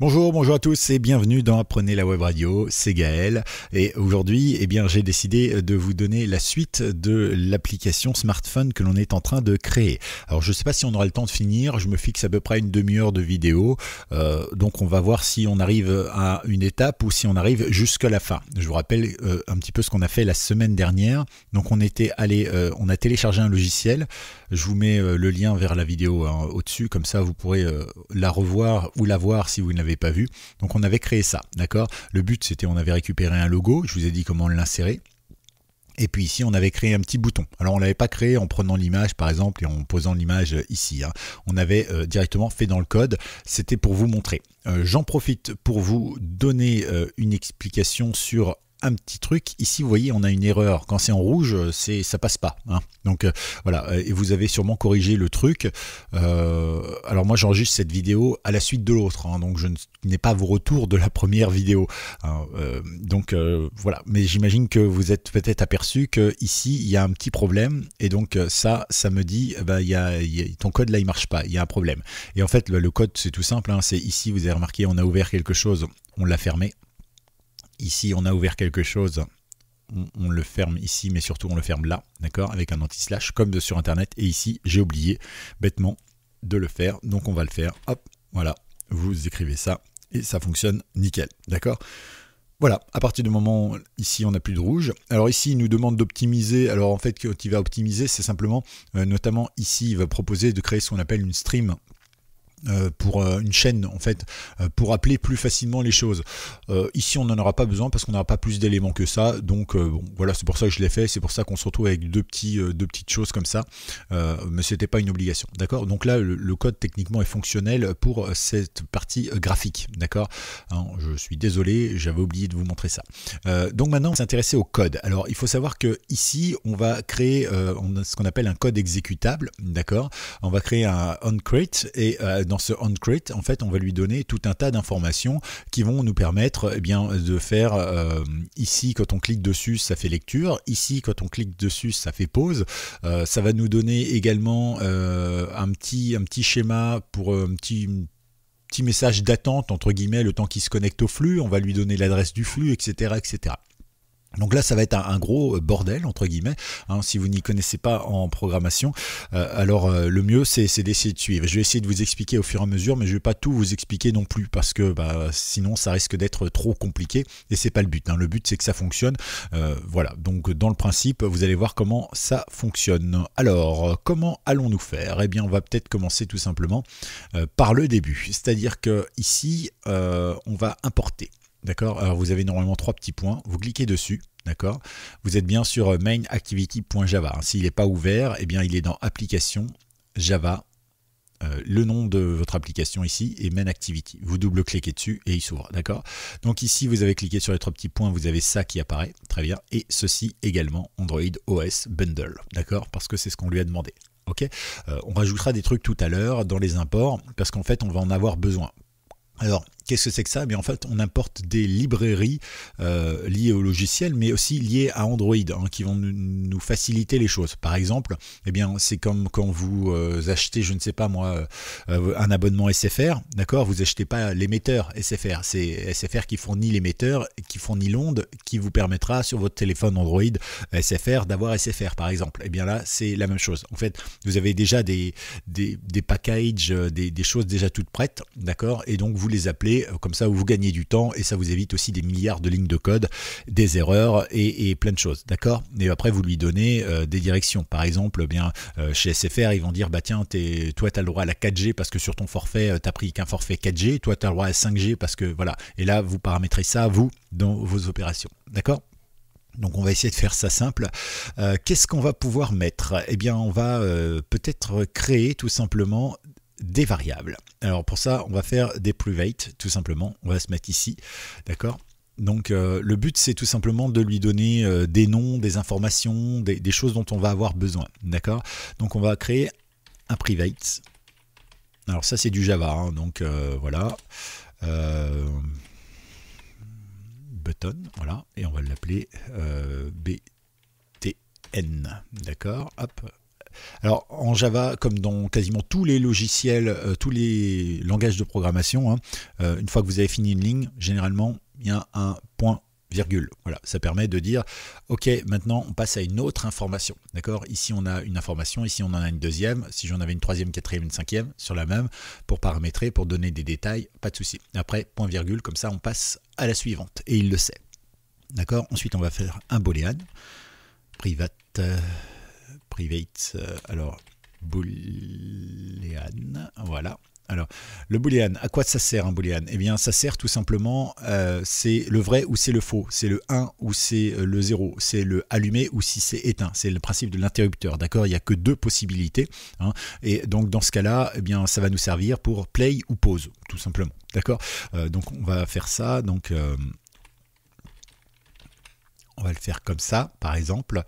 Bonjour, bonjour à tous et bienvenue dans Apprenez la web radio, c'est Gaël et aujourd'hui, eh bien, j'ai décidé de vous donner la suite de l'application smartphone que l'on est en train de créer. Alors, je ne sais pas si on aura le temps de finir, je me fixe à peu près une demi-heure de vidéo, euh, donc on va voir si on arrive à une étape ou si on arrive jusqu'à la fin. Je vous rappelle euh, un petit peu ce qu'on a fait la semaine dernière. Donc, on était allé, euh, on a téléchargé un logiciel. Je vous mets le lien vers la vidéo hein, au-dessus, comme ça vous pourrez la revoir ou la voir si vous ne pas vu. Donc on avait créé ça, d'accord Le but c'était on avait récupéré un logo, je vous ai dit comment l'insérer. Et puis ici, on avait créé un petit bouton. Alors, on l'avait pas créé en prenant l'image, par exemple, et en posant l'image euh, ici. Hein. On avait euh, directement fait dans le code. C'était pour vous montrer. Euh, j'en profite pour vous donner une explication sur un petit truc. Ici, vous voyez, on a une erreur. Quand c'est en rouge, c'est ça passe pas. Hein. Donc euh, voilà, et vous avez sûrement corrigé le truc. Euh, alors moi, j'enregistre cette vidéo à la suite de l'autre, hein. donc je n'ai pas vos retours de la première vidéo. Hein. Euh, donc voilà, mais j'imagine que vous êtes peut-être aperçu que ici il y a un petit problème, et donc ça, ça me dit, bah il y, ton code là, il marche pas, il y a un problème. Et en fait, le, le code, c'est tout simple. c'est ici, vous avez remarqué, on a ouvert quelque chose, on l'a fermé. Ici, on a ouvert quelque chose. On, le ferme ici, mais surtout on le ferme là, d'accord Avec un anti-slash, comme sur Internet. Et ici, j'ai oublié bêtement de le faire. Donc, on va le faire. Hop, voilà. Vous écrivez ça et ça fonctionne nickel, d'accord voilà, à partir du moment ici on n'a plus de rouge. Alors ici il nous demande d'optimiser. Alors en fait quand il va optimiser c'est simplement, euh, notamment ici il va proposer de créer ce qu'on appelle une stream euh, pour euh, une chaîne en fait euh, pour appeler plus facilement les choses ici on n'en aura pas besoin parce qu'on n'aura pas plus d'éléments que ça donc bon, voilà c'est pour ça que je l'ai fait c'est pour ça qu'on se retrouve avec deux petits deux petites choses comme ça mais c'était pas une obligation d'accord donc là le, code techniquement est fonctionnel pour cette partie graphique d'accord hein, je suis désolé j'avais oublié de vous montrer ça donc maintenant on va s'intéresser au code alors il faut savoir que ici on va créer ce qu'on appelle un code exécutable d'accord on va créer un on et dans ce on en fait, on va lui donner tout un tas d'informations qui vont nous permettre eh bien, de faire euh, ici, quand on clique dessus, ça fait lecture. Ici, quand on clique dessus, ça fait pause. Euh, ça va nous donner également euh, un, petit, un petit schéma pour un petit, petit message d'attente, entre guillemets, le temps qu'il se connecte au flux. On va lui donner l'adresse du flux, etc. etc. Donc là, ça va être un, gros euh, bordel, entre guillemets. Hein, si vous n'y connaissez pas en programmation, euh, alors euh, le mieux, c'est d'essayer de suivre. Je vais essayer de vous expliquer au fur et à mesure, mais je ne vais pas tout vous expliquer non plus, parce que bah, sinon, ça risque d'être trop compliqué, et c'est pas le but. Hein. Le but, c'est que ça fonctionne. voilà, donc dans le principe, vous allez voir comment ça fonctionne. Alors, comment allons-nous faire Eh bien, on va peut-être commencer tout simplement par le début. C'est-à-dire qu'ici on va importer. D'accord Alors vous avez normalement trois petits points, vous cliquez dessus, d'accord Vous êtes bien sur euh, mainActivity.java. Hein, s'il n'est pas ouvert, eh bien il est dans application Java. Euh, le nom de votre application ici et main activity. Vous double-cliquez dessus et il s'ouvre, d'accord Donc ici, vous avez cliqué sur les trois petits points, vous avez ça qui apparaît, très bien, et ceci également, Android OS Bundle, d'accord Parce que c'est ce qu'on lui a demandé, ok euh, On rajoutera des trucs tout à l'heure dans les imports, parce qu'en fait, on va en avoir besoin. Alors, Qu'est-ce que c'est que ça Mais eh en fait, on importe des librairies euh, liées au logiciel, mais aussi liées à Android, hein, qui vont nous, faciliter les choses. Par exemple, eh bien, c'est comme quand vous euh, achetez, je ne sais pas moi, euh, un abonnement SFR, d'accord Vous n'achetez pas l'émetteur SFR, c'est SFR qui fournit l'émetteur, qui fournit l'onde, qui vous permettra sur votre téléphone Android SFR d'avoir SFR, par exemple. Et eh bien là, c'est la même chose. En fait, vous avez déjà des des, packages, des, des choses déjà toutes prêtes, d'accord Et donc vous les appelez euh, comme ça, vous gagnez du temps et ça vous évite aussi des milliards de lignes de code, des erreurs et, plein de choses. D'accord Et après, vous lui donnez euh, des directions. Par exemple, eh bien euh, chez SFR, ils vont dire bah tiens, toi, tu as le droit à la 4G parce que sur ton forfait, tu n'as pris qu'un forfait 4G. Toi, tu as le droit à 5G parce que voilà. Et là, vous paramétrez ça, vous, dans vos opérations. D'accord donc on va essayer de faire ça simple. Qu'est-ce qu'on va pouvoir mettre Eh bien on va peut-être créer tout simplement des variables. Alors pour ça, on va faire des private, tout simplement. On va se mettre ici, d'accord donc euh, le but c'est tout simplement de lui donner euh, des noms, des informations, des, choses dont on va avoir besoin. D'accord Donc on va créer un private. Alors ça c'est du Java, hein, donc euh, voilà. button, voilà, et on va l'appeler BTN. D'accord Hop, alors en Java, comme dans quasiment tous les logiciels, euh, tous les langages de programmation, hein, euh, une fois que vous avez fini une ligne, généralement, il y a un point virgule. Voilà, ça permet de dire, ok, maintenant on passe à une autre information. D'accord Ici on a une information, ici on en a une deuxième. Si j'en avais une troisième, quatrième, une cinquième sur la même, pour paramétrer, pour donner des détails, pas de souci. Après, point virgule, comme ça on passe à la suivante. Et il le sait. D'accord Ensuite on va faire un boolean. Private. Euh, private. Euh, alors, boolean, voilà. Alors, le boolean, à quoi ça sert un boolean Eh bien, ça sert tout simplement, euh, c'est le vrai ou c'est le faux, c'est le 1 ou c'est euh, le 0, c'est le allumé ou si c'est éteint. C'est le principe de l'interrupteur, d'accord Il n'y a que deux possibilités. Hein. et donc, dans ce cas-là, eh bien, ça va nous servir pour play ou pause, tout simplement, d'accord Donc, on va faire ça, donc... on va le faire comme ça, par exemple.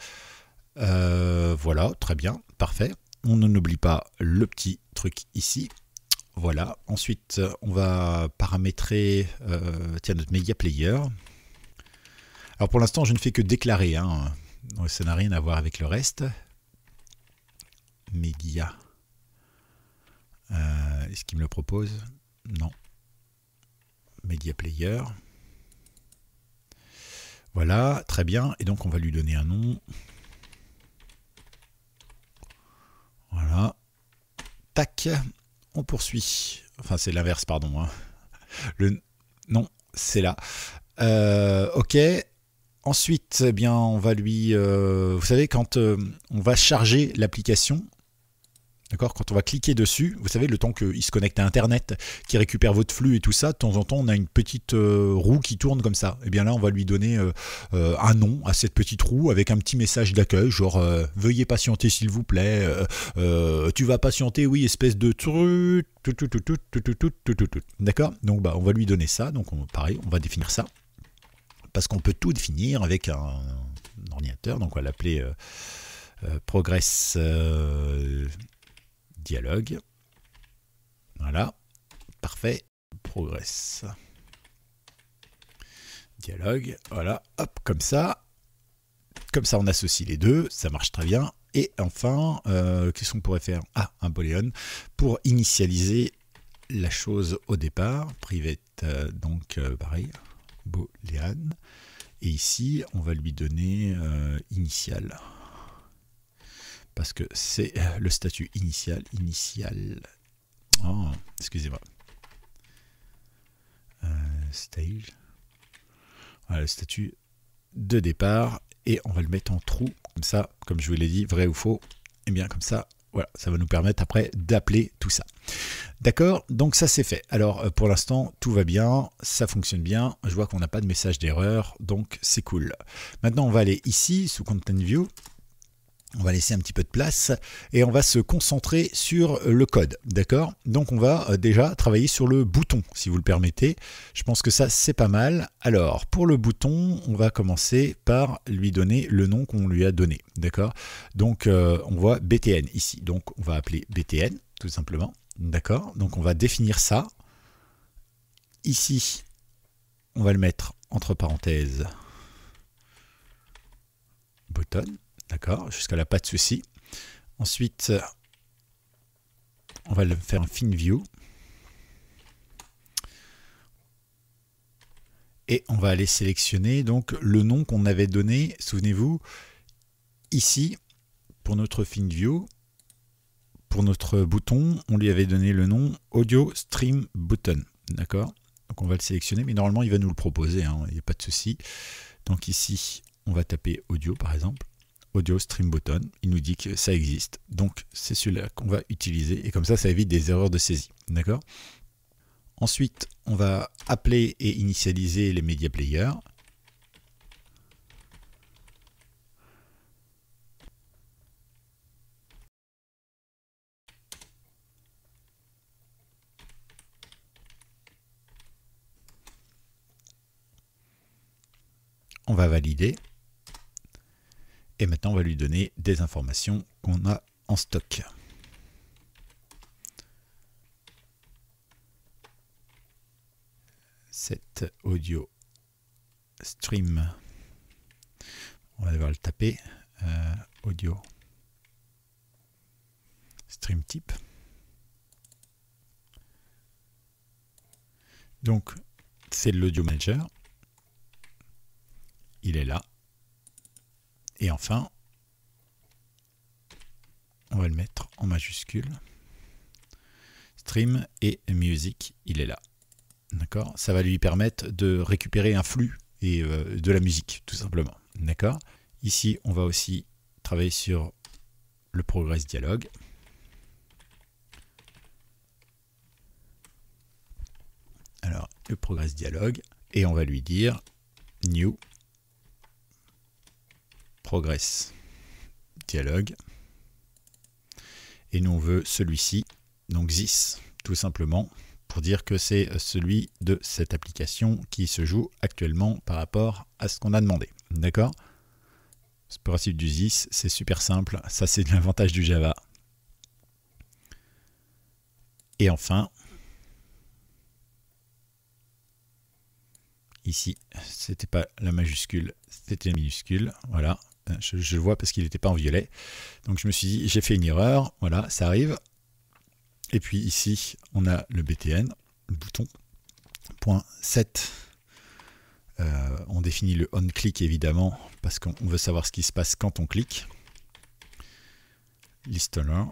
Euh, voilà, très bien, parfait. On n'oublie pas le petit truc ici. Voilà, ensuite on va paramétrer euh, tiens, notre media player. Alors pour l'instant je ne fais que déclarer, hein. ça n'a rien à voir avec le reste. Media. Euh, est-ce qu'il me le propose Non. Media Player. Voilà, très bien. Et donc on va lui donner un nom. Voilà. Tac. On poursuit. Enfin, c'est l'inverse, pardon. Hein. Le... Non, c'est là. Euh, ok. Ensuite, eh bien, on va lui. Euh, vous savez, quand euh, on va charger l'application, D'accord Quand on va cliquer dessus, vous savez, le temps qu'il se connecte à Internet, qu'il récupère votre flux et tout ça, de temps en temps, on a une petite euh, roue qui tourne comme ça. Et eh bien là, on va lui donner euh, euh, un nom à cette petite roue avec un petit message d'accueil, genre Veuillez patienter s'il vous plaît Tu vas patienter, oui, espèce de truc !» D'accord Donc, bah, on va lui donner ça. Donc, on, pareil, on va définir ça. Parce qu'on peut tout définir avec un, ordinateur. Donc, on va l'appeler... progress dialogue. Voilà, parfait, progresse. Dialogue, voilà, hop, comme ça. Comme ça, on associe les deux, ça marche très bien. Et enfin, euh, qu'est-ce qu'on pourrait faire Ah, un boolean pour initialiser la chose au départ. Private, euh, donc euh, pareil, boolean. Et ici, on va lui donner initial parce que c'est euh, le statut initial, initial. Oh, excusez-moi. Euh, stage. Voilà le statut de départ et on va le mettre en trou comme ça, comme je vous l'ai dit, vrai ou faux. Et eh bien comme ça, voilà, ça va nous permettre après d'appeler tout ça. D'accord Donc ça c'est fait. Alors euh, pour l'instant tout va bien, ça fonctionne bien, je vois qu'on n'a pas de message d'erreur, donc c'est cool. Maintenant on va aller ici sous Content View on va laisser un petit peu de place et on va se concentrer sur le code, d'accord Donc on va euh, déjà travailler sur le bouton, si vous le permettez. Je pense que ça, c'est pas mal. Alors, pour le bouton, on va commencer par lui donner le nom qu'on lui a donné, d'accord Donc euh, on voit BTN ici, donc on va appeler BTN, tout simplement, d'accord Donc on va définir ça. Ici, on va le mettre entre parenthèses button D'accord Jusqu'à là, pas de souci. Ensuite, on va le faire un FinView view. Et on va aller sélectionner donc le nom qu'on avait donné, souvenez-vous, ici, pour notre FinView, view, pour notre bouton, on lui avait donné le nom Audio Stream Button. D'accord Donc on va le sélectionner, mais normalement il va nous le proposer, hein, il n'y a pas de souci. Donc ici, on va taper audio par exemple. Audio Stream Button. Il nous dit que ça existe. Donc c'est celui-là qu'on va utiliser et comme ça, ça évite des erreurs de saisie. D'accord Ensuite, on va appeler et initialiser les media player on va valider. Et maintenant, on va lui donner des informations qu'on a en stock. Cet audio stream, on va devoir le taper, euh, audio stream type. Donc, c'est l'audio manager. Il est là. Et enfin, on va le mettre en majuscule. Stream et music, il est là. D'accord Ça va lui permettre de récupérer un flux et euh, de la musique, tout simplement. D'accord Ici, on va aussi travailler sur le progress dialogue. Alors, le progress dialogue, et on va lui dire new progress dialogue. Et nous, on veut celui-ci, donc ZIS, tout simplement, pour dire que c'est celui de cette application qui se joue actuellement par rapport à ce qu'on a demandé. D'accord Ce principe du ZIS, c'est super simple. Ça, c'est l'avantage du Java. Et enfin, ici, c'était pas la majuscule, c'était la minuscule. Voilà, je, le vois parce qu'il n'était pas en violet. Donc je me suis dit, j'ai fait une erreur. Voilà, ça arrive. Et puis ici, on a le BTN, le bouton. Point 7. Euh, on définit le on-click évidemment parce qu'on veut savoir ce qui se passe quand on clique. Listener.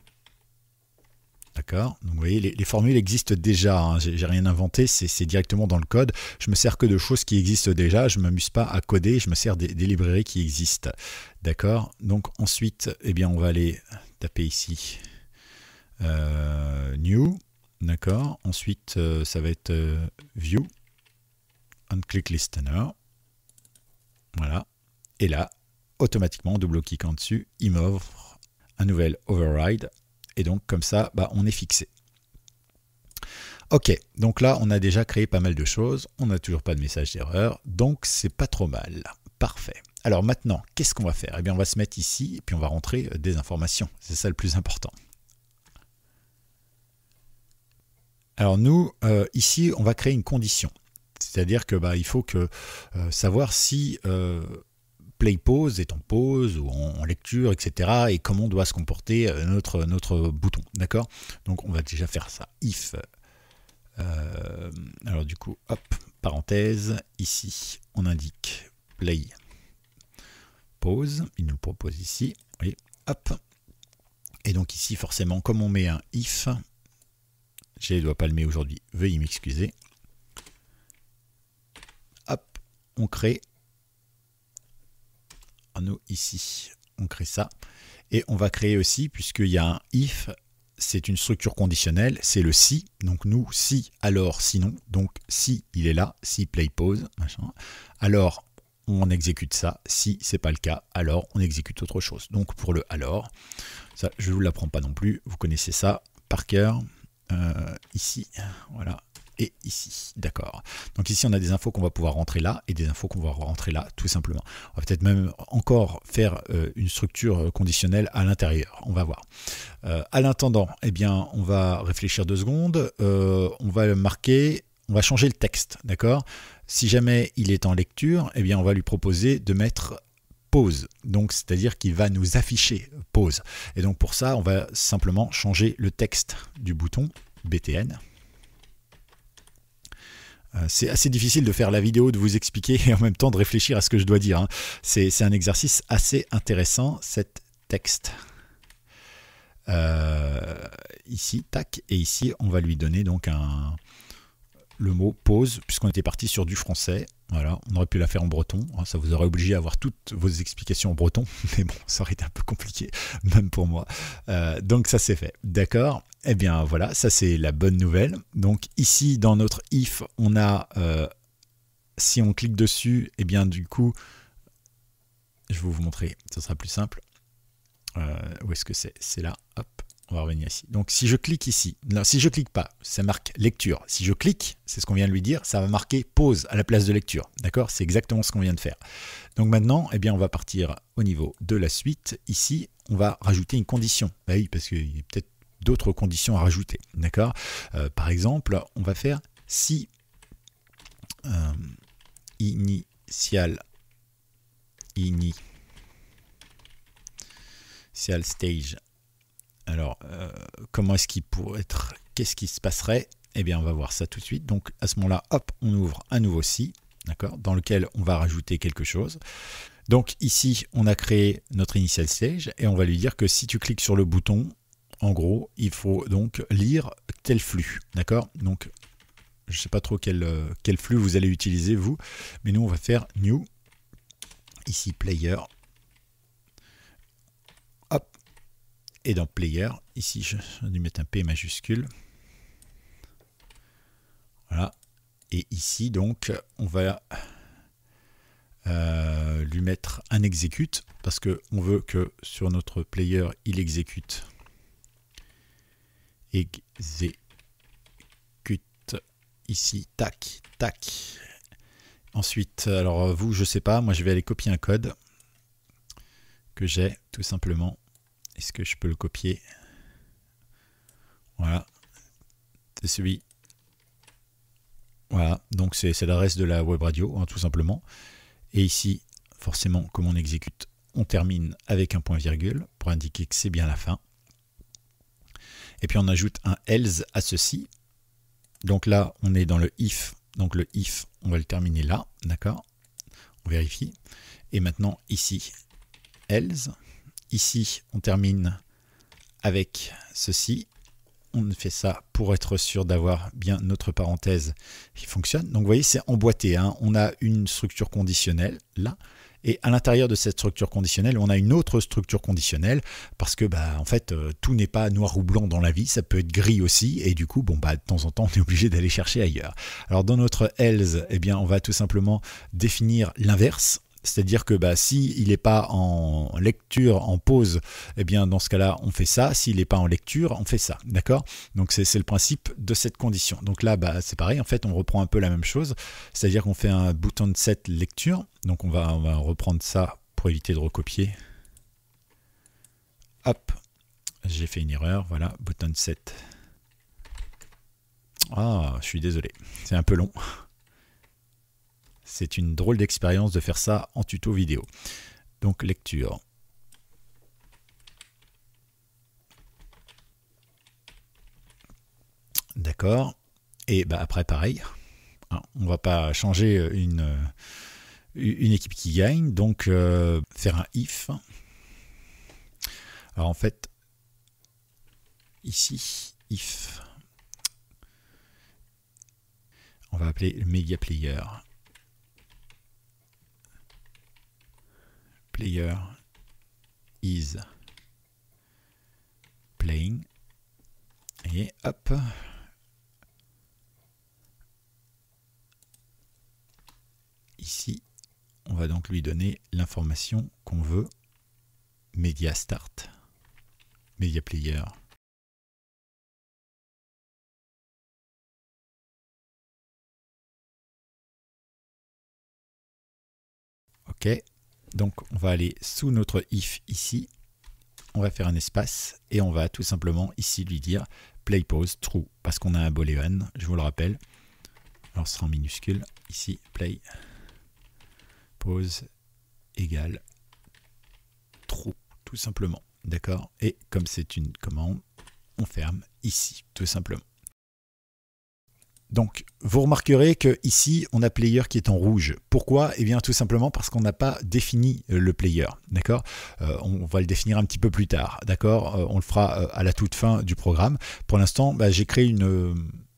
D'accord Donc vous voyez, les, formules existent déjà, hein. j'ai rien inventé, c'est directement dans le code. Je me sers que de choses qui existent déjà, je ne m'amuse pas à coder, je me sers des, librairies qui existent. D'accord Donc ensuite, eh bien, on va aller taper ici euh, New. D'accord Ensuite, euh, ça va être euh, View, Unclick Listener. Voilà. Et là, automatiquement, en double-cliquant dessus, il m'offre un nouvel override et donc comme ça, bah, on est fixé. Ok, donc là, on a déjà créé pas mal de choses, on n'a toujours pas de message d'erreur, donc c'est pas trop mal. Parfait. Alors maintenant, qu'est-ce qu'on va faire Eh bien, on va se mettre ici, et puis on va rentrer euh, des informations. C'est ça le plus important. Alors nous, euh, ici, on va créer une condition. C'est-à-dire que bah, il faut que euh, savoir si play-pause est en pause ou en, lecture, etc. Et comment doit se comporter euh, notre, notre bouton. D'accord Donc on va déjà faire ça. If. Euh, alors du coup, hop, parenthèse, ici, on indique play, pause, il nous propose ici, hop. Et donc ici, forcément, comme on met un if, je ne dois pas le mettre aujourd'hui, veuillez m'excuser. Hop, on crée nous ici. On crée ça. Et on va créer aussi, puisqu'il y a un if, c'est une structure conditionnelle, c'est le si. Donc nous, si, alors, sinon. Donc si il est là, si play pause, machin. Alors, on exécute ça. Si c'est pas le cas, alors on exécute autre chose. Donc pour le alors, ça je vous l'apprends pas non plus. Vous connaissez ça par cœur. Euh, ici, voilà, et ici. D'accord. Donc ici, on a des infos qu'on va pouvoir rentrer là et des infos qu'on va rentrer là, tout simplement. On va peut-être même encore faire euh, une structure euh, conditionnelle à l'intérieur. On va voir. Euh, à l'intendant, eh bien, on va réfléchir deux secondes. on va marquer, on va changer le texte, d'accord Si jamais il est en lecture, eh bien, on va lui proposer de mettre pause. Donc, c'est-à-dire qu'il va nous afficher pause. Et donc, pour ça, on va simplement changer le texte du bouton BTN euh, c'est assez difficile de faire la vidéo, de vous expliquer et en même temps de réfléchir à ce que je dois dire. Hein. C'est un exercice assez intéressant, cet texte. Euh, ici, tac, et ici, on va lui donner donc le mot pause, puisqu'on était parti sur du français. Voilà, on aurait pu la faire en breton, ah, ça vous aurait obligé à avoir toutes vos explications en breton, mais bon, ça aurait été un peu compliqué, même pour moi. Euh, donc ça c'est fait, d'accord Eh bien voilà, ça c'est la bonne nouvelle. Donc ici, dans notre if, on a, euh, si on clique dessus, eh bien du coup, je vais vous montrer, ça sera plus simple. Euh, où est-ce que c'est C'est là, hop. On va revenir ici. Donc si je clique ici, non, si je clique pas, ça marque lecture. Si je clique, c'est ce qu'on vient de lui dire, ça va marquer pause à la place de lecture. D'accord C'est exactement ce qu'on vient de faire. Donc maintenant, eh bien, on va partir au niveau de la suite. Ici, on va rajouter une condition. Bah oui, parce qu'il y a peut-être d'autres conditions à rajouter. D'accord euh, Par exemple, on va faire si euh, initial initial stage alors, euh, comment est-ce qu'il pourrait être Qu'est-ce qui se passerait Eh bien, on va voir ça tout de suite. Donc, à ce moment-là, hop, on ouvre un nouveau si, d'accord, dans lequel on va rajouter quelque chose. Donc ici, on a créé notre initial stage et on va lui dire que si tu cliques sur le bouton, en gros, il faut donc lire tel flux, d'accord Donc, je ne sais pas trop quel, euh, quel flux vous allez utiliser, vous, mais nous, on va faire new, ici player, et dans Player, ici je vais lui mettre un P majuscule. Voilà. Et ici donc on va euh, lui mettre un exécute parce que on veut que sur notre player il exécute exécute ici tac tac ensuite alors vous je sais pas moi je vais aller copier un code que j'ai tout simplement est-ce que je peux le copier Voilà. C'est celui. Voilà. Donc c'est l'adresse de la web radio, hein, tout simplement. Et ici, forcément, comme on exécute, on termine avec un point virgule pour indiquer que c'est bien la fin. Et puis on ajoute un else à ceci. Donc là, on est dans le if. Donc le if, on va le terminer là, d'accord On vérifie. Et maintenant, ici, else. Ici, on termine avec ceci. On fait ça pour être sûr d'avoir bien notre parenthèse qui fonctionne. Donc vous voyez, c'est emboîté. Hein. On a une structure conditionnelle là. Et à l'intérieur de cette structure conditionnelle, on a une autre structure conditionnelle parce que, bah, en fait, euh, tout n'est pas noir ou blanc dans la vie, ça peut être gris aussi. Et du coup, bon, bah, de temps en temps, on est obligé d'aller chercher ailleurs. Alors, dans notre else, eh bien, on va tout simplement définir l'inverse. C'est-à-dire que bah, si il n'est pas en lecture, en pause, eh bien dans ce cas-là, on fait ça. S'il n'est pas en lecture, on fait ça. D'accord Donc c'est le principe de cette condition. Donc là, bah, c'est pareil. En fait, on reprend un peu la même chose. C'est-à-dire qu'on fait un bouton de set lecture. Donc on va, reprendre ça pour éviter de recopier. Hop, j'ai fait une erreur. Voilà, bouton set. Ah, je suis désolé. C'est un peu long. C'est une drôle d'expérience de faire ça en tuto vidéo. Donc lecture. D'accord. Et bah après, pareil. Ah, on va pas changer euh, une, euh, une équipe qui gagne. Donc euh, faire un if. Alors en fait, ici, if. On va appeler le media player. player is playing. Et hop. Ici, on va donc lui donner l'information qu'on veut. Media Start. Media Player. OK. Donc on va aller sous notre if ici, on va faire un espace et on va tout simplement ici lui dire play pause true parce qu'on a un boolean, je vous le rappelle. Alors ce sera en minuscule ici play pause égale true tout simplement. D'accord Et comme c'est une commande, on ferme ici tout simplement. Donc, vous remarquerez qu'ici, on a player qui est en rouge. Pourquoi Eh bien, tout simplement parce qu'on n'a pas défini euh, le player, d'accord euh, On va le définir un petit peu plus tard, d'accord euh, On le fera à la toute fin du programme. Pour l'instant, bah, j'ai créé une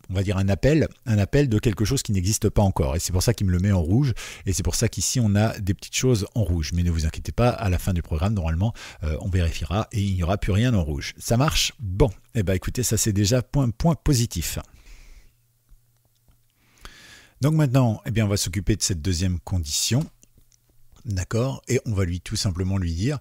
on va dire un appel, un appel de quelque chose qui n'existe pas encore. Et c'est pour ça qu'il me le met en rouge. Et c'est pour ça qu'ici on a des petites choses en rouge. Mais ne vous inquiétez pas, à la fin du programme, normalement, on vérifiera et il n'y aura plus rien en rouge. Ça marche Bon, et eh bien, bah, écoutez, ça c'est déjà point point positif. Donc maintenant, eh bien, on va s'occuper de cette deuxième condition, d'accord Et on va lui tout simplement lui dire,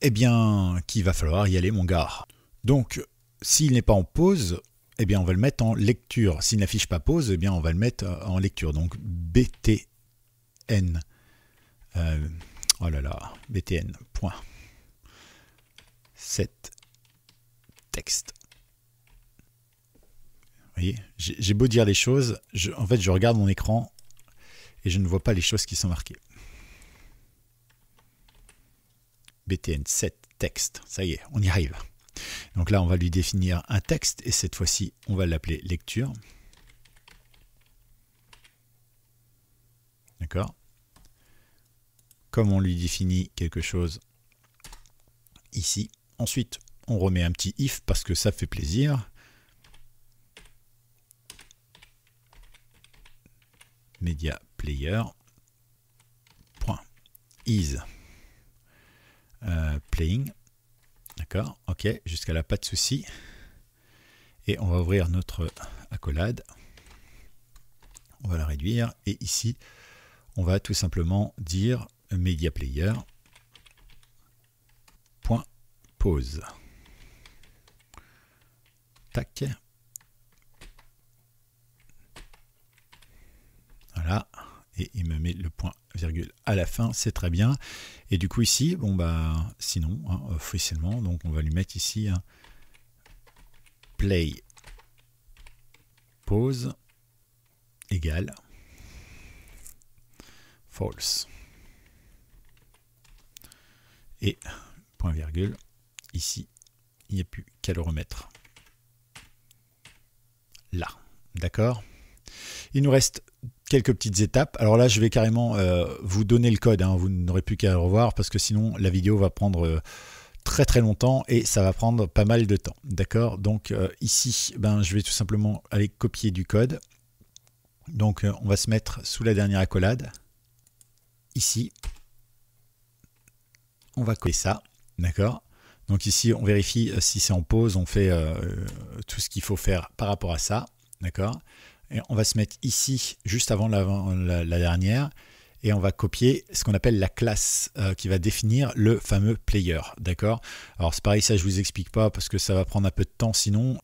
eh bien, qu'il va falloir y aller, mon gars. Donc, s'il n'est pas en pause, eh bien, on va le mettre en lecture. S'il n'affiche pas pause, eh bien, on va le mettre euh, en lecture. Donc, BTN. Euh, oh BTN voyez, j'ai beau dire les choses, en fait, je regarde mon écran et je ne vois pas les choses qui sont marquées. BTN 7 texte, ça y est, on y arrive. Donc là, on va lui définir un texte et cette fois-ci, on va l'appeler lecture. D'accord Comme on lui définit quelque chose ici. Ensuite, on remet un petit if parce que ça fait plaisir. media player is euh, playing d'accord ok jusqu'à là pas de souci et on va ouvrir notre accolade on va la réduire et ici on va tout simplement dire media player point pause tac Voilà. Et il me met le point virgule à la fin, c'est très bien. Et du coup ici, bon bah sinon, hein, officiellement, donc on va lui mettre ici hein, play pause égal false. Et point virgule, ici, il n'y a plus qu'à le remettre là. D'accord Il nous reste quelques petites étapes. Alors là, je vais carrément euh, vous donner le code. Hein. Vous n'aurez plus qu'à revoir parce que sinon, la vidéo va prendre euh, très très longtemps et ça va prendre pas mal de temps. D'accord Donc euh, ici, ben, je vais tout simplement aller copier du code. Donc on va se mettre sous la dernière accolade. Ici, on va coller ça. D'accord Donc ici, on vérifie si c'est en pause. On fait tout ce qu'il faut faire par rapport à ça. D'accord on va se mettre ici, juste avant la, dernière, et on va copier ce qu'on appelle la classe euh, qui va définir le fameux player. D'accord Alors c'est pareil, ça je vous explique pas parce que ça va prendre un peu de temps sinon.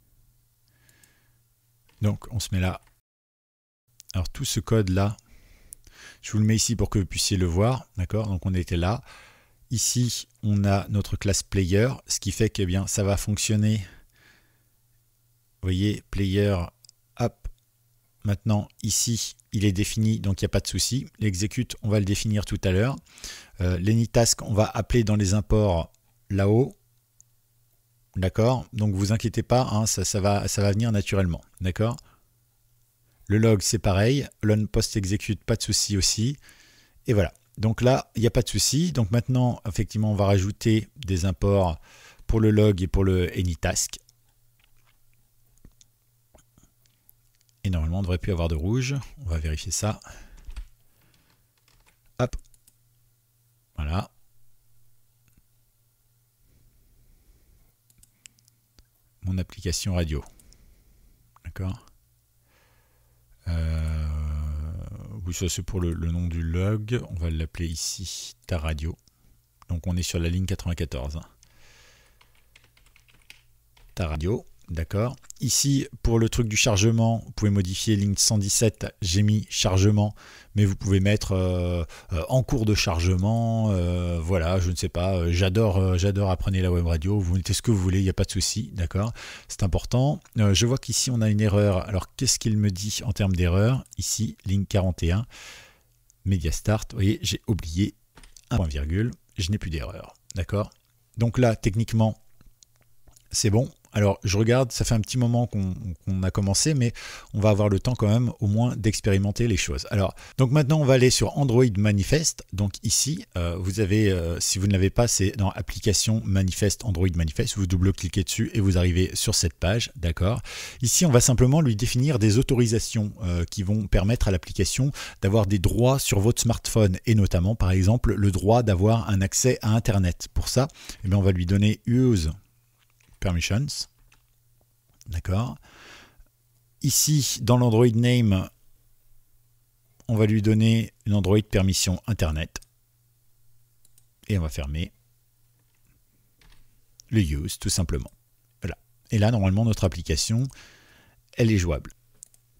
Donc on se met là. Alors tout ce code là, je vous le mets ici pour que vous puissiez le voir. D'accord Donc on était là. Ici, on a notre classe player, ce qui fait que eh bien, ça va fonctionner. Vous voyez, player Maintenant, ici, il est défini, donc il n'y a pas de souci. L'exécute, on va le définir tout à l'heure. Euh, on va appeler dans les imports là-haut. D'accord Donc vous inquiétez pas, hein, ça, va, ça va venir naturellement. D'accord Le log, c'est pareil. L'on post execute, pas de souci aussi. Et voilà. Donc là, il n'y a pas de souci. Donc maintenant, effectivement, on va rajouter des imports pour le log et pour le AnyTask. Et normalement, on devrait plus avoir de rouge. On va vérifier ça. Hop. Voilà. Mon application radio. D'accord vous euh, Oui, ça c'est pour le, le, nom du log. On va l'appeler ici ta radio. Donc on est sur la ligne 94. Ta radio. D'accord Ici, pour le truc du chargement, vous pouvez modifier ligne 117, j'ai mis chargement, mais vous pouvez mettre euh, euh, en cours de chargement, euh, voilà, je ne sais pas, j'adore, j'adore apprendre la web radio, vous mettez ce que vous voulez, il n'y a pas de souci, d'accord C'est important. je vois qu'ici on a une erreur, alors qu'est-ce qu'il me dit en termes d'erreur Ici, ligne 41, Media Start, vous voyez, j'ai oublié un point virgule, je n'ai plus d'erreur, d'accord Donc là, techniquement, c'est bon, alors, je regarde, ça fait un petit moment qu'on a commencé, mais on va avoir le temps quand même au moins d'expérimenter les choses. Alors, donc maintenant, on va aller sur Android Manifest. Donc ici, euh, vous avez, euh, si vous ne l'avez pas, c'est dans Application Manifest, Android Manifest. Vous double-cliquez dessus et vous arrivez sur cette page, d'accord Ici, on va simplement lui définir des autorisations euh, qui vont permettre à l'application d'avoir des droits sur votre smartphone et notamment, par exemple, le droit d'avoir un accès à Internet. Pour ça, eh bien, on va lui donner Use permissions. D'accord Ici, dans l'Android name, on va lui donner une Android permission Internet. Et on va fermer le use, tout simplement. Voilà. Et là, normalement, notre application, elle est jouable.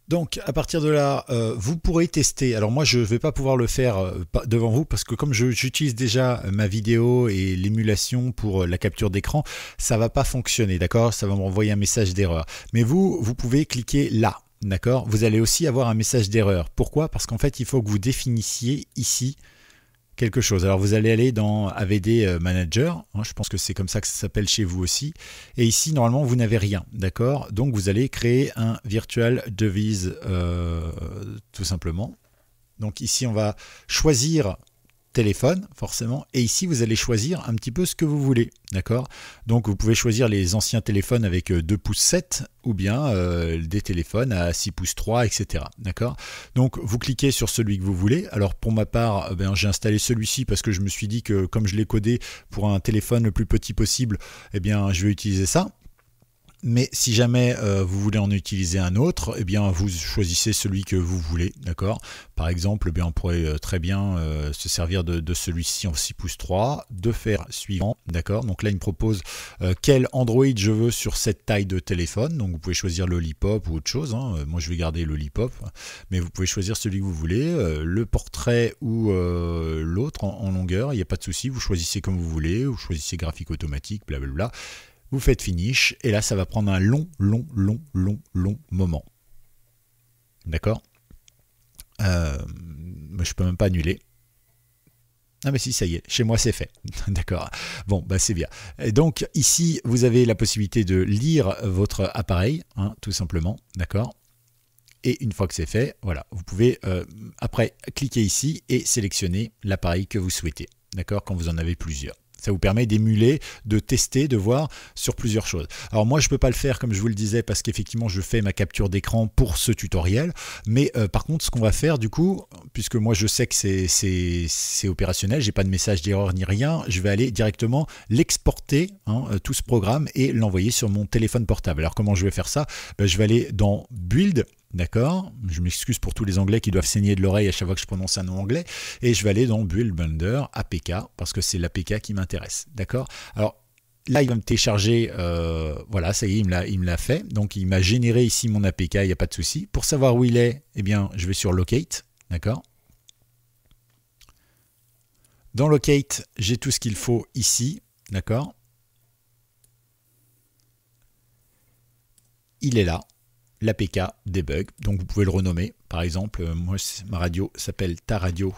Donc à partir de là, euh, vous pourrez tester. Alors moi je ne vais pas pouvoir le faire euh, devant vous parce que comme j'utilise déjà euh, ma vidéo et l'émulation pour la capture d'écran, ça ne va pas fonctionner, d'accord Ça va m'envoyer un message d'erreur. Mais vous, vous pouvez cliquer là, d'accord Vous allez aussi avoir un message d'erreur. Pourquoi Parce qu'en fait il faut que vous définissiez ici quelque chose. Alors vous allez aller dans AVD euh, Manager, hein, je pense que c'est comme ça que ça s'appelle chez vous aussi. Et ici, normalement, vous n'avez rien, d'accord Donc vous allez créer un virtual devise euh, tout simplement. Donc ici, on va choisir téléphone, forcément. Et ici, vous allez choisir un petit peu ce que vous voulez. D'accord Donc, vous pouvez choisir les anciens téléphones avec 2 euh, pouces 7 ou bien euh, des téléphones à 6 pouces 3, etc. D'accord Donc, vous cliquez sur celui que vous voulez. Alors, pour ma part, eh ben, j'ai installé celui-ci parce que je me suis dit que comme je l'ai codé pour un téléphone le plus petit possible, et eh bien, je vais utiliser ça mais si jamais euh, vous voulez en utiliser un autre, eh bien vous choisissez celui que vous voulez, d'accord Par exemple, eh bien, on pourrait euh, très bien euh, se servir de, celui-ci en 6 pouces 3, de faire suivant, d'accord Donc là, il me propose quel Android je veux sur cette taille de téléphone, donc vous pouvez choisir le Lollipop ou autre chose, hein. moi je vais garder le Lollipop, mais vous pouvez choisir celui que vous voulez, le portrait ou l'autre en, en, longueur, il n'y a pas de souci, vous choisissez comme vous voulez, vous choisissez graphique automatique, blablabla vous faites finish, et là ça va prendre un long, long, long, long, long moment. D'accord Je euh, Je peux même pas annuler. Ah mais si, ça y est, chez moi c'est fait. D'accord. Bon, bah c'est bien. Et donc ici, vous avez la possibilité de lire votre appareil, hein, tout simplement. D'accord et une fois que c'est fait, voilà, vous pouvez euh, après cliquer ici et sélectionner l'appareil que vous souhaitez, d'accord, quand vous en avez plusieurs. Ça vous permet d'émuler, de tester, de voir sur plusieurs choses. Alors moi, je ne peux pas le faire comme je vous le disais parce qu'effectivement, je fais ma capture d'écran pour ce tutoriel. Mais euh, par contre, ce qu'on va faire du coup, puisque moi je sais que c'est opérationnel, je n'ai pas de message d'erreur ni rien, je vais aller directement l'exporter, hein, euh, tout ce programme, et l'envoyer sur mon téléphone portable. Alors comment je vais faire ça ben, Je vais aller dans Build D'accord Je m'excuse pour tous les Anglais qui doivent saigner de l'oreille à chaque fois que je prononce un nom anglais. Et je vais aller dans Build APK parce que c'est l'APK qui m'intéresse. D'accord Alors là, il va me télécharger. Euh, voilà, ça y est, il me l'a fait. Donc il m'a généré ici mon APK, il n'y a pas de souci. Pour savoir où il est, eh bien, je vais sur Locate. D'accord Dans Locate, j'ai tout ce qu'il faut ici. D'accord Il est là l'APK debug. Donc vous pouvez le renommer. Par exemple, euh, moi, ma radio s'appelle ta radio,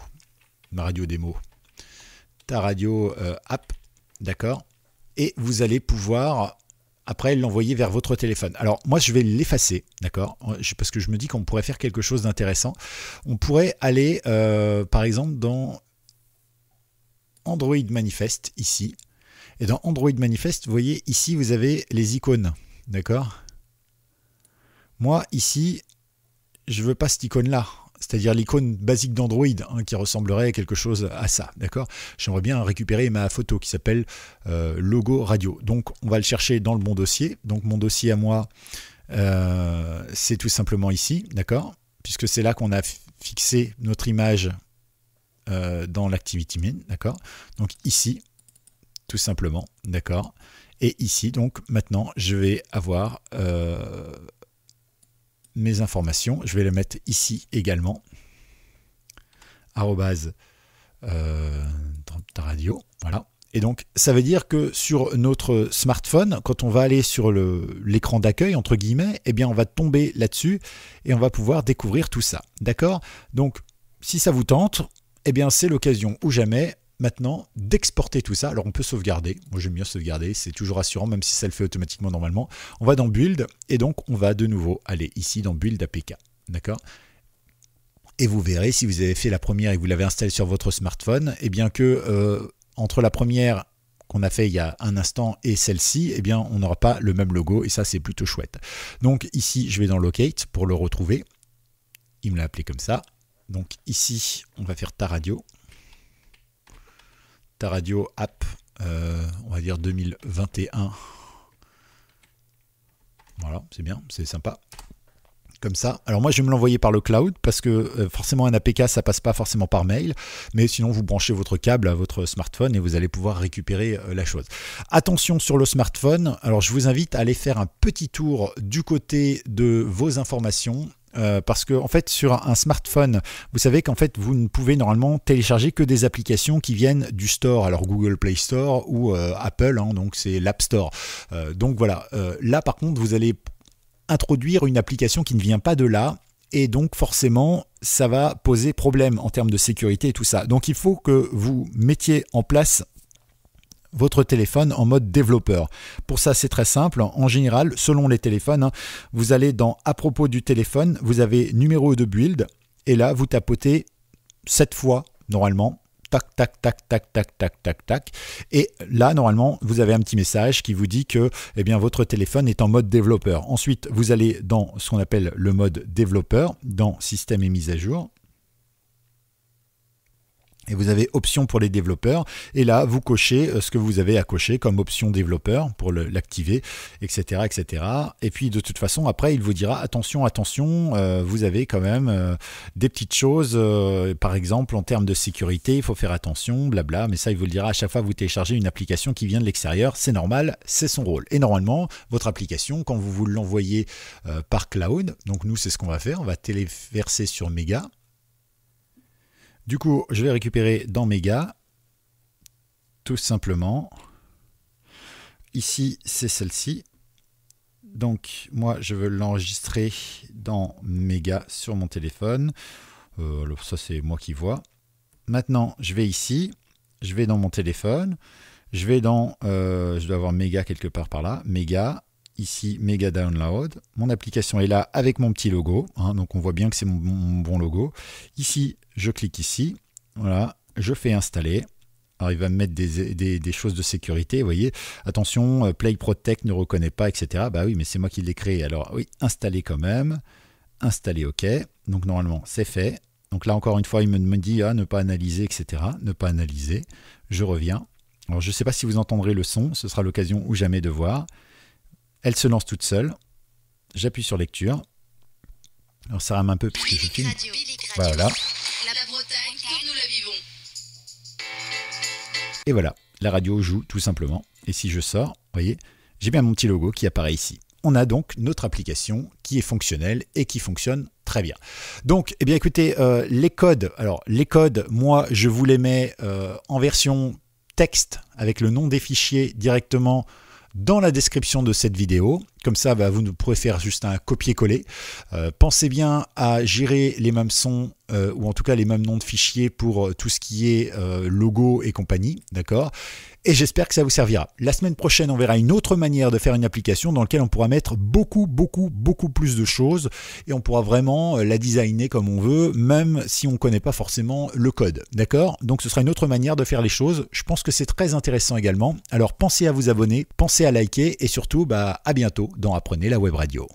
ma radio démo, ta radio euh, app, d'accord Et vous allez pouvoir après l'envoyer vers votre téléphone. Alors moi je vais l'effacer, d'accord euh, Parce que je me dis qu'on pourrait faire quelque chose d'intéressant. On pourrait aller par exemple dans Android Manifest ici. Et dans Android Manifest, vous voyez ici vous avez les icônes, d'accord moi, ici, je ne veux pas cette icône-là c'est-à-dire l'icône basique d'Android hein, qui ressemblerait à quelque chose à ça, d'accord J'aimerais bien récupérer ma photo qui s'appelle euh, logo radio. Donc on va le chercher dans le bon dossier. Donc mon dossier à moi, euh, c'est tout simplement ici, d'accord Puisque c'est là qu'on a fixé notre image euh, dans l'activity min, d'accord Donc ici, tout simplement, d'accord Et ici, donc maintenant, je vais avoir mes informations. Je vais les mettre ici également. Arrobase euh, radio. Voilà. Et donc, ça veut dire que sur notre smartphone, quand on va aller sur l'écran d'accueil, entre guillemets, eh bien, on va tomber là-dessus et on va pouvoir découvrir tout ça. D'accord Donc, si ça vous tente, eh bien, c'est l'occasion ou jamais maintenant d'exporter tout ça. Alors on peut sauvegarder, moi j'aime mieux sauvegarder, c'est toujours assurant même si ça le fait automatiquement normalement. On va dans Build et donc on va de nouveau aller ici dans Build APK. D'accord et vous verrez si vous avez fait la première et que vous l'avez installée sur votre smartphone, et eh bien que euh, entre la première qu'on a fait il y a un instant et celle-ci, eh bien on n'aura pas le même logo et ça c'est plutôt chouette. Donc ici je vais dans Locate pour le retrouver. Il me l'a appelé comme ça. Donc ici on va faire ta radio radio app, euh, on va dire 2021. Voilà, c'est bien, c'est sympa. Comme ça. Alors moi, je vais me l'envoyer par le cloud parce que euh, forcément un APK, ça passe pas forcément par mail, mais sinon vous branchez votre câble à votre smartphone et vous allez pouvoir récupérer euh, la chose. Attention sur le smartphone. Alors je vous invite à aller faire un petit tour du côté de vos informations euh, parce que en fait sur un smartphone, vous savez qu'en fait vous ne pouvez normalement télécharger que des applications qui viennent du store, alors Google Play Store ou euh, Apple, hein, donc c'est l'App Store. Euh, donc voilà, là par contre vous allez introduire une application qui ne vient pas de là. Et donc forcément, ça va poser problème en termes de sécurité et tout ça. Donc il faut que vous mettiez en place votre téléphone en mode développeur. Pour ça, c'est très simple. En général, selon les téléphones, hein, vous allez dans À propos du téléphone, vous avez numéro de build, et là, vous tapotez 7 fois, normalement, tac, tac, tac, tac, tac, tac, tac, tac. Et là, normalement, vous avez un petit message qui vous dit que eh bien, votre téléphone est en mode développeur. Ensuite, vous allez dans ce qu'on appelle le mode développeur, dans Système et mise à jour et vous avez option pour les développeurs. Et là, vous cochez euh, ce que vous avez à cocher comme option développeur pour l'activer, etc., etc. Et puis de toute façon, après, il vous dira attention, attention, euh, vous avez quand même euh, des petites choses. par exemple, en termes de sécurité, il faut faire attention, blabla. Mais ça, il vous le dira à chaque fois que vous téléchargez une application qui vient de l'extérieur. C'est normal, c'est son rôle. Et normalement, votre application, quand vous vous l'envoyez par cloud, donc nous, c'est ce qu'on va faire, on va téléverser sur Mega du coup, je vais récupérer dans méga, tout simplement. Ici, c'est celle-ci. Donc, moi, je veux l'enregistrer dans méga sur mon téléphone. Euh, alors ça, c'est moi qui vois. Maintenant, je vais ici, je vais dans mon téléphone, je vais dans, euh, je dois avoir méga quelque part par là, méga, ici Mega Download. Mon application est là avec mon petit logo. Hein. donc on voit bien que c'est mon, bon logo. Ici, je clique ici. Voilà, je fais installer. Alors, il va me mettre des, choses de sécurité, vous voyez. Attention, euh, Play Protect ne reconnaît pas, etc. Bah oui, mais c'est moi qui l'ai créé. Alors oui, installer quand même. Installer, OK. Donc normalement, c'est fait. Donc là, encore une fois, il me, dit ah, ne pas analyser, etc. Ne pas analyser. Je reviens. Alors, je ne sais pas si vous entendrez le son. Ce sera l'occasion ou jamais de voir. Elle se lance toute seule. J'appuie sur lecture. Alors, ça rame un peu puisque je filme. Voilà. Et voilà, la radio joue tout simplement. Et si je sors, vous voyez, j'ai bien mon petit logo qui apparaît ici. On a donc notre application qui est fonctionnelle et qui fonctionne très bien. Donc, eh bien écoutez, euh, les codes, alors les codes, moi je vous les mets euh, en version texte avec le nom des fichiers directement dans la description de cette vidéo. Comme ça, bah, vous pourrez faire juste un copier-coller. Euh, pensez bien à gérer les mêmes sons euh, ou en tout cas les mêmes noms de fichiers pour euh, tout ce qui est logo et compagnie, d'accord Et j'espère que ça vous servira. La semaine prochaine, on verra une autre manière de faire une application dans laquelle on pourra mettre beaucoup, beaucoup, beaucoup plus de choses et on pourra vraiment la designer comme on veut, même si on ne connaît pas forcément le code, d'accord Donc ce sera une autre manière de faire les choses. Je pense que c'est très intéressant également. Alors pensez à vous abonner, pensez à liker et surtout, bah, à bientôt dont Apprenez la web radio.